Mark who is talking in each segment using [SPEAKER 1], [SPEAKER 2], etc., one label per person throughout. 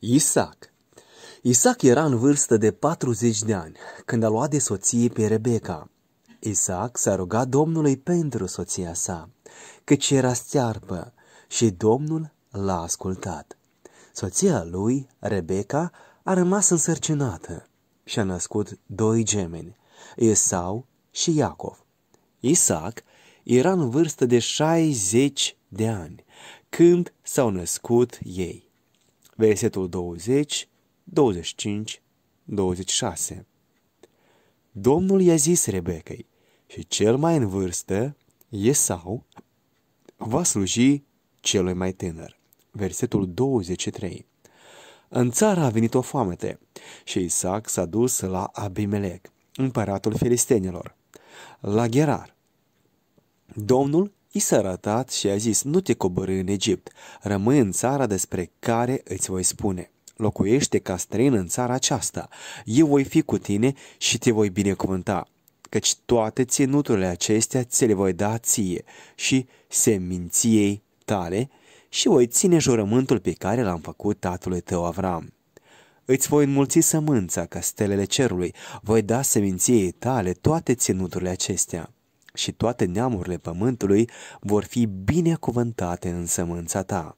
[SPEAKER 1] Isaac Isaac era în vârstă de 40 de ani când a luat de soție pe Rebecca. Isaac s-a rugat Domnului pentru soția sa, căci era stearpă și Domnul l-a ascultat. Soția lui, Rebecca, a rămas însărcinată și a născut doi gemeni, Esau și Iacov. Isaac era în vârstă de 60 de ani când s-au născut ei versetul 20, 25, 26. Domnul i-a zis Rebecăi, și cel mai în vârstă, Esau, va sluji celui mai tânăr. Versetul 23. În țară a venit o foamete și Isaac s-a dus la Abimelec, împăratul filistenilor, la Gerar. Domnul I s-a arătat și a zis, nu te coborâ în Egipt, rămâi în țara despre care îți voi spune. Locuiește ca străin în țara aceasta, eu voi fi cu tine și te voi binecuvânta, căci toate ținuturile acestea ți le voi da ție și seminției tale și voi ține jurământul pe care l-am făcut tatălui tău Avram. Îți voi înmulți sămânța ca stelele cerului, voi da seminției tale toate ținuturile acestea și toate neamurile pământului vor fi binecuvântate în sămânța ta.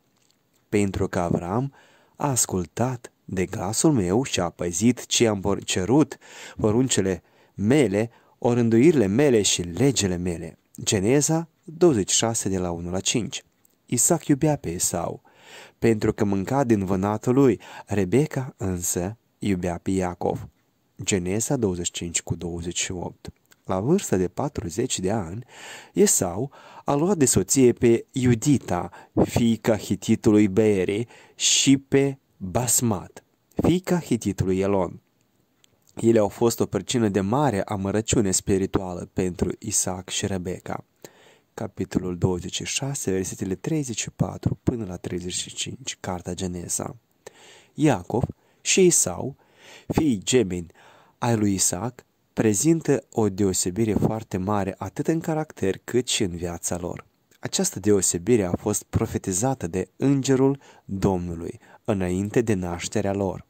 [SPEAKER 1] Pentru că Avram a ascultat de glasul meu și a păzit ce am cerut, poruncele mele, orânduirile mele și legele mele. Geneza 26 de la 1 la 5 Isaac iubea pe Esau, pentru că mânca din vânatul lui, Rebecca însă iubea pe Iacov. Genesa 25 cu 28 la vârsta de 40 de ani, Esau a luat de soție pe Iudita, fiica hititului Beere, și pe Basmat, fiica hititului Elon. Ele au fost o pricină de mare amărăciune spirituală pentru Isaac și Rebecca. Capitolul 26, versetele 34 până la 35, Carta Genesa. Iacov și Isau, fii gemeni ai lui Isaac, prezintă o deosebire foarte mare atât în caracter cât și în viața lor. Această deosebire a fost profetizată de Îngerul Domnului înainte de nașterea lor.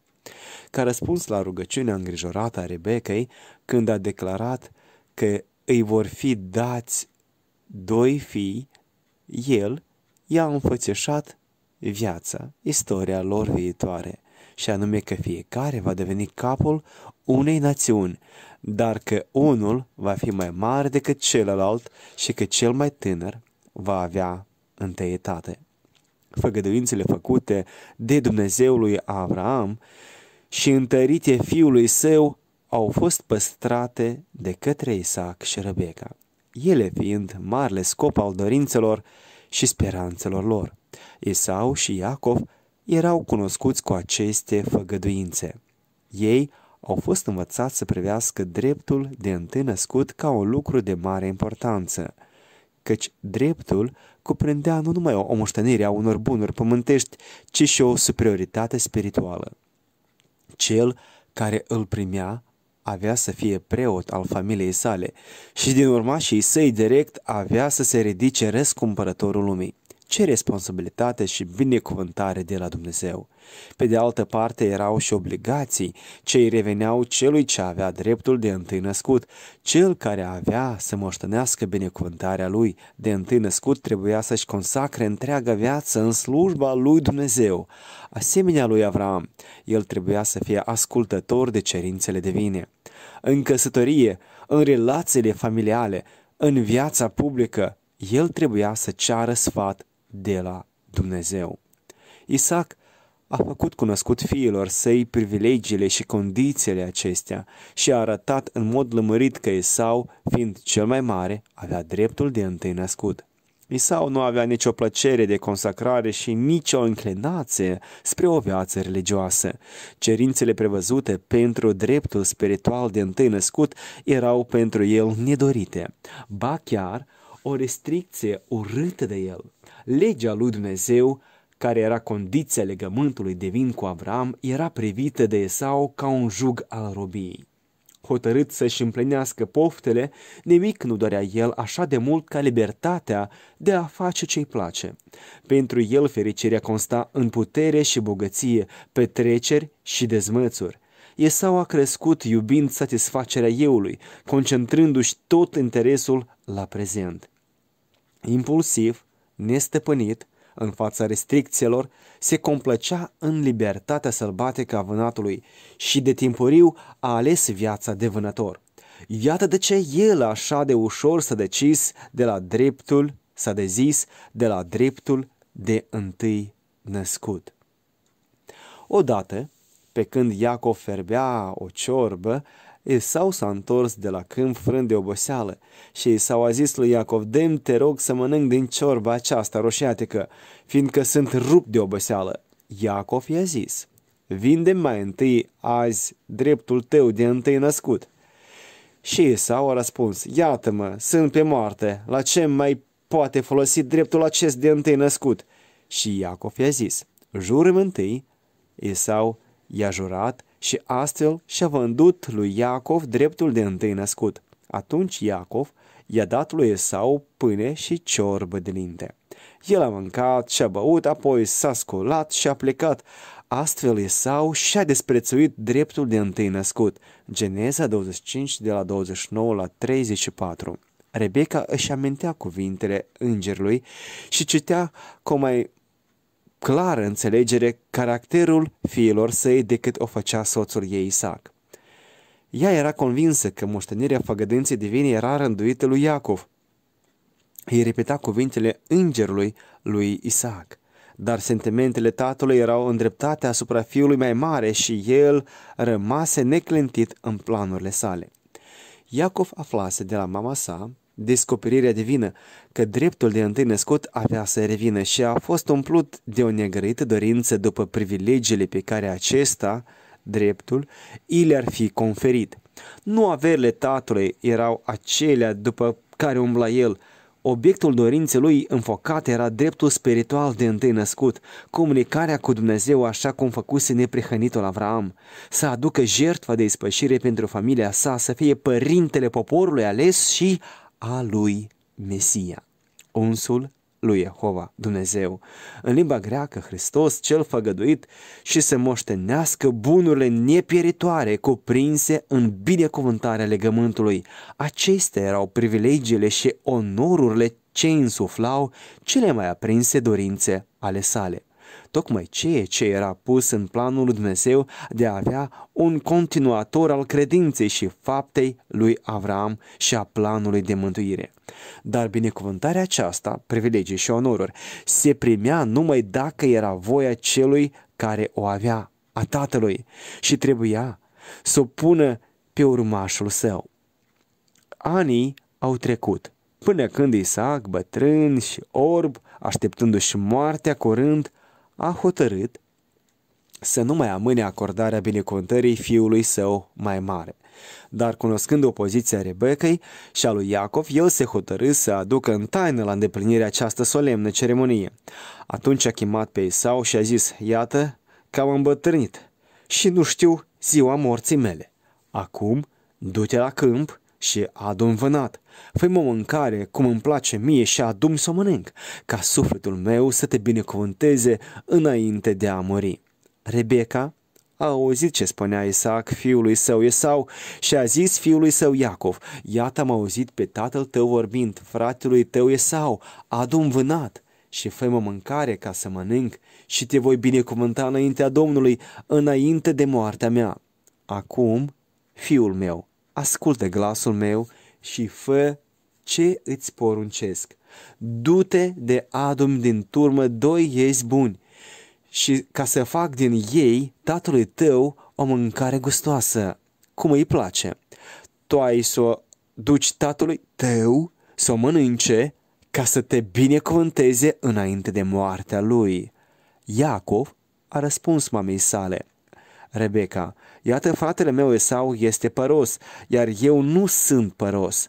[SPEAKER 1] Ca răspuns la rugăciunea îngrijorată a Rebecăi, când a declarat că îi vor fi dați doi fii, el i-a înfățeșat viața, istoria lor viitoare, și anume că fiecare va deveni capul unei națiuni, dar că unul va fi mai mare decât celălalt și că cel mai tânăr va avea întâietate. Făgăduințele făcute de Dumnezeu lui Avraam și întărite fiului său au fost păstrate de către Isaac și Rebecca, ele fiind marele scop al dorințelor și speranțelor lor. Isau și Iacov erau cunoscuți cu aceste făgăduințe. Ei au fost învățați să privească dreptul de întâi născut ca un lucru de mare importanță, căci dreptul cuprindea nu numai o moștenire a unor bunuri pământești, ci și o superioritate spirituală. Cel care îl primea avea să fie preot al familiei sale și din urmașii săi direct avea să se ridice răscumpărătorul lumii. Ce responsabilitate și binecuvântare de la Dumnezeu! Pe de altă parte erau și obligații ce îi reveneau celui ce avea dreptul de întâi născut. Cel care avea să moștenească binecuvântarea lui de întâi născut trebuia să-și consacre întreaga viață în slujba lui Dumnezeu. Asemenea lui Avram, el trebuia să fie ascultător de cerințele divine. În căsătorie, în relațiile familiale, în viața publică, el trebuia să ceară sfat de la Dumnezeu. Isaac a făcut cunoscut fiilor săi privilegiile și condițiile acestea și a arătat în mod lămurit că Esau, fiind cel mai mare, avea dreptul de întâi născut. Isau nu avea nicio plăcere de consacrare și nicio înclinație spre o viață religioasă. Cerințele prevăzute pentru dreptul spiritual de întâi născut erau pentru el nedorite. Ba chiar, o restricție urâtă de el. Legea lui Dumnezeu, care era condiția legământului divin cu Avram, era privită de Esau ca un jug al robiei. Hotărât să-și împlinească poftele, nimic nu dorea el așa de mult ca libertatea de a face ce-i place. Pentru el fericirea consta în putere și bogăție, petreceri și dezmățuri. Esau a crescut iubind satisfacerea eului, concentrându-și tot interesul la prezent impulsiv, nestăpânit, în fața restricțiilor, se complăcea în libertatea sălbatică a vânatului și de timpuriu a ales viața de vânător. Iată de ce el așa de ușor s-a decis de la dreptul, s-a dezis de la dreptul de întâi născut. Odată, pe când Iacov ferbea o ciorbă, Esau s-a întors de la câmp frânt de oboseală și Esau a zis lui Iacov, Dem, te rog să mănânc din ciorba aceasta roșiatică, fiindcă sunt rupt de oboseală. Iacov i-a zis, vinde mai întâi azi dreptul tău de întâi născut. Și Esau a răspuns, iată-mă, sunt pe moarte, la ce mai poate folosi dreptul acest de întâi născut? Și Iacov i-a zis, jurăm întâi. Esau i-a jurat și astfel și-a vândut lui Iacov dreptul de întâi născut. Atunci Iacov i-a dat lui Esau pâine și ciorbă de linte. El a mâncat și a băut, apoi s-a sculat și a plecat. Astfel Esau și-a desprețuit dreptul de întâi născut. Geneza 25 de la 29 la 34. Rebecca își amintea cuvintele îngerului și citea cu mai clară înțelegere caracterul fiilor săi decât o făcea soțul ei Isaac. Ea era convinsă că moștenirea făgădinței divine era rânduită lui Iacov. Îi repeta cuvintele îngerului lui Isaac, dar sentimentele tatălui erau îndreptate asupra fiului mai mare și el rămase neclintit în planurile sale. Iacov aflase de la mama sa descoperirea divină că dreptul de întâi născut avea să revină și a fost umplut de o negărită dorință după privilegiile pe care acesta, dreptul, i le-ar fi conferit. Nu averile tatălui erau acelea după care umbla el, Obiectul dorinței lui înfocat era dreptul spiritual de întâi născut, comunicarea cu Dumnezeu așa cum făcuse neprihănitul Avram să aducă jertfa de ispășire pentru familia sa, să fie părintele poporului ales și a lui Mesia, unsul lui Jehova, Dumnezeu. În limba greacă, Hristos, cel făgăduit și să moștenească bunurile nepieritoare cuprinse în binecuvântarea legământului. Acestea erau privilegiile și onorurile ce însuflau cele mai aprinse dorințe ale sale tocmai ceea ce era pus în planul lui Dumnezeu de a avea un continuator al credinței și faptei lui Avram și a planului de mântuire. Dar binecuvântarea aceasta, privilegii și onoruri, se primea numai dacă era voia celui care o avea, a tatălui, și trebuia să o pună pe urmașul său. Anii au trecut, până când Isaac, bătrân și orb, așteptându-și moartea curând, a hotărât să nu mai amâne acordarea binecuvântării fiului său mai mare. Dar cunoscând opoziția Rebecăi și a lui Iacov, el se hotărâ să aducă în taină la îndeplinire această solemnă ceremonie. Atunci a chemat pe Isau și a zis, iată că am îmbătrânit și nu știu ziua morții mele. Acum, du-te la câmp și adun vânat. Fă-mi o mâncare cum îmi place mie și adum să o mănânc, ca sufletul meu să te binecuvânteze înainte de a muri. Rebecca a auzit ce spunea Isaac fiului său Esau și a zis fiului său Iacov, Iată am auzit pe tatăl tău vorbind, fratelui tău Esau, adun vânat și fă o mâncare ca să mănânc și te voi binecuvânta înaintea Domnului, înainte de moartea mea. Acum, fiul meu, ascultă glasul meu și fă ce îți poruncesc. Du-te de adum din turmă doi iezi buni și ca să fac din ei tatălui tău o mâncare gustoasă, cum îi place. Tu ai să o duci tatălui tău să o mănânce ca să te binecuvânteze înainte de moartea lui. Iacov a răspuns mamei sale, Rebecca, Iată, fratele meu Esau este păros, iar eu nu sunt păros.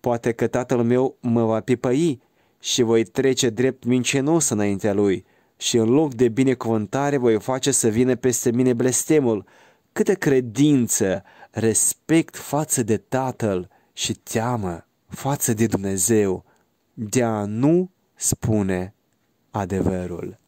[SPEAKER 1] Poate că tatăl meu mă va pipăi și voi trece drept mincinos înaintea lui și în loc de binecuvântare voi face să vină peste mine blestemul. Câtă credință, respect față de tatăl și teamă față de Dumnezeu de a nu spune adevărul.